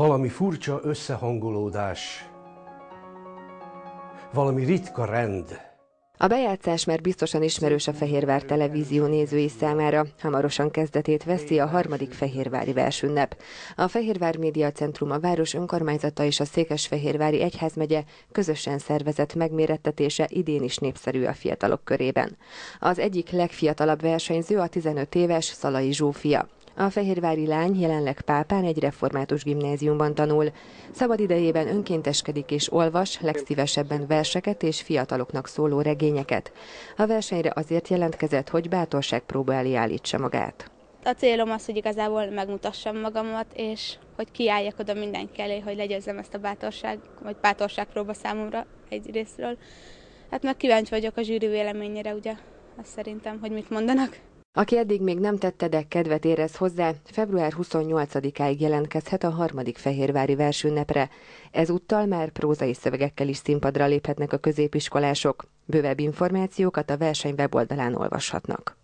valami furcsa összehangolódás, valami ritka rend. A bejátszás már biztosan ismerős a Fehérvár televízió nézői számára. Hamarosan kezdetét veszi a harmadik Fehérvári versünnep. A Fehérvár Média Centrum, a város önkormányzata és a Székesfehérvári Egyházmegye közösen szervezett megmérettetése idén is népszerű a fiatalok körében. Az egyik legfiatalabb versenyző a 15 éves Szalai Zsófia. A fehérvári lány jelenleg Pápán egy református gimnáziumban tanul. Szabad idejében önkénteskedik és olvas, legszívesebben verseket és fiataloknak szóló regényeket. A versenyre azért jelentkezett, hogy bátorság próbálja állítsa magát. A célom az, hogy igazából megmutassam magamat, és hogy kiálljak oda mindenki elé, hogy legyőzzem ezt a bátorság, vagy próba számomra egy részről. Hát meg kíváncsi vagyok a zsűri véleményére, ugye, azt szerintem, hogy mit mondanak. Aki eddig még nem tette, de kedvet érez hozzá, február 28-áig jelentkezhet a harmadik Fehérvári versőnepre. Ezúttal már prózai szövegekkel is színpadra léphetnek a középiskolások. Bővebb információkat a verseny weboldalán olvashatnak.